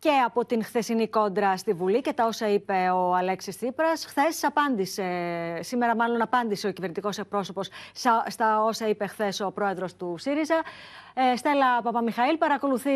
και από την χθεσινή κόντρα στη Βουλή και τα όσα είπε ο Αλέξης Τσίπρας. Χθες απάντησε, σήμερα μάλλον απάντησε ο κυβερνητικός εκπρόσωπος στα όσα είπε χθες ο πρόεδρος του ΣΥΡΙΖΑ. Ε, Στέλλα Παπαμιχαήλ,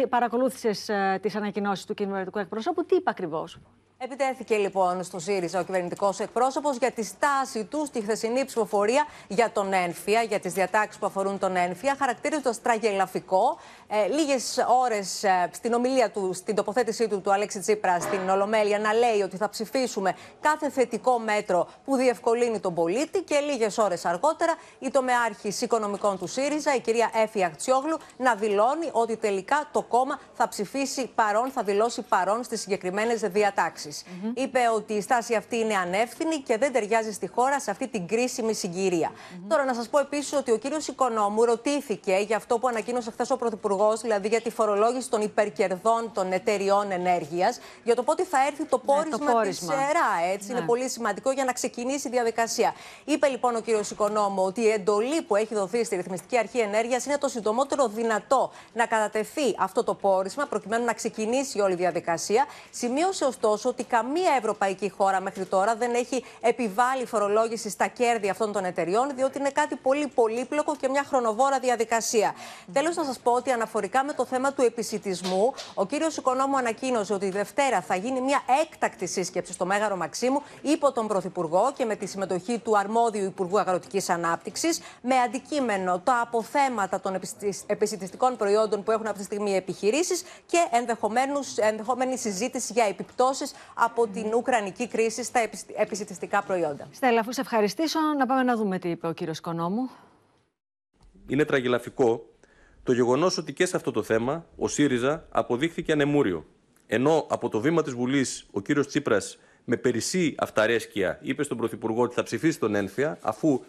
παρακολούθησες ε, τις ανακοινώσεις του κυβερνητικού εκπροσώπου. Τι είπε ακριβώς. Επιτέθηκε λοιπόν στο ΣΥΡΙΖΑ ο κυβερνητικός εκπρόσωπος για τη στάση του στη χθεσινή ψηφοφορία για τον ένφια, για τις διατάξεις που αφορούν τον ένφια, χαρακτηρίζοντας τραγελαφικό. Ε, Λίγες ώρες ε, στην ομιλία του, στην τοποθέτησή του του Αλέξη Τσίπρα στην Ολομέλεια, να λέει ότι θα ψηφίσουμε κάθε θετικό μέτρο που διευκολύνει τον πολίτη. Και λίγες ώρες αργότερα η τομεάρχης οικονομικών του ΣΥΡΙΖΑ, η κυρία Έφη Αχτσιόγλου, να δηλώνει ότι τελικά το κόμμα θα ψηφίσει παρόν, θα δηλώσει παρόν στις συγκεκριμένες διατάξεις. Mm-hmm. Είπε ότι η στάση αυτή είναι ανεύθυνη και δεν ταιριάζει στη χώρα σε αυτή την κρίσιμη συγκυρία. Τώρα, να σας πω επίσης ότι ο κύριος Οικονόμου ρωτήθηκε για αυτό που ανακοίνωσε χθες ο Πρωθυπουργός, δηλαδή για τη φορολόγηση των υπερκερδών των εταιριών ενέργειας, για το πότε θα έρθει το ναι, πόρισμα, ναι, πόρισμα. τη Έτσι, είναι ναι. πολύ σημαντικό για να ξεκινήσει η διαδικασία. Είπε λοιπόν ο κύριος Οικονόμου ότι η εντολή που έχει δοθεί στη Ρυθμιστική Αρχή Ενέργειας είναι το συντομότερο δυνατό να κατατεθεί αυτό το πόρισμα, προκειμένου να ξεκινήσει όλη η διαδικασία. Σημείωσε ωστόσο ότι καμία ευρωπαϊκή χώρα μέχρι τώρα δεν έχει επιβάλει φορολόγηση στα κέρδη αυτών των εταιριών, διότι είναι κάτι πολύ πολύπλοκο και μια χρονοβόρα διαδικασία. Τέλος, να σας πω ότι αναφορικά με το θέμα του επισητισμού, ο κύριος Οικονόμου ανακοίνωσε ότι η Δευτέρα θα γίνει μια έκτακτη σύσκεψη στο Μέγαρο Μαξίμου υπό τον Πρωθυπουργό και με τη συμμετοχή του αρμόδιου Υπουργού Αγροτικής Ανάπτυξης, με αντικείμενο τα αποθέματα των επισητιστικών προϊόντων που έχουν αυτή τη στιγμή επιχειρήσεις και ενδεχομένη συζήτηση για επιπτώσεις από την Ουκρανική κρίση στα επισητιστικά προϊόντα. Στέλλα, αφού σε ευχαριστήσω, να πάμε να δούμε τι είπε ο κύριος Κονόμου. Είναι τραγελαφικό το γεγονός ότι και σε αυτό το θέμα ο ΣΥΡΙΖΑ αποδείχθηκε ανεμούριο. Ενώ από το βήμα της Βουλής ο κύριος Τσίπρας με περισσή αυταρέσκεια είπε στον Πρωθυπουργό ότι θα ψηφίσει τον Ένθια, αφού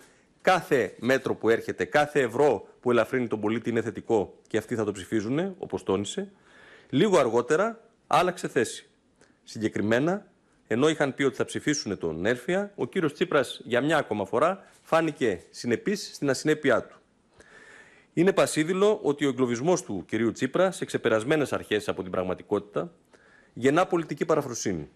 κάθε μέτρο που έρχεται, κάθε ευρώ που ελαφρύνει τον πολίτη είναι θετικό και αυτοί θα το ψηφίζουν, όπως τόνισε. Λίγο αργότερα άλλαξε θέση συγκεκριμένα, ενώ είχαν πει ότι θα ψηφίσουν τον Έρφια, ο κύριος Τσίπρας για μια ακόμα φορά φάνηκε συνεπής στην ασυνέπειά του. Είναι πασίδηλο ότι ο εγκλωβισμός του κυρίου Τσίπρα σε ξεπερασμένες αρχές από την πραγματικότητα γεννά πολιτική παραφροσύνη.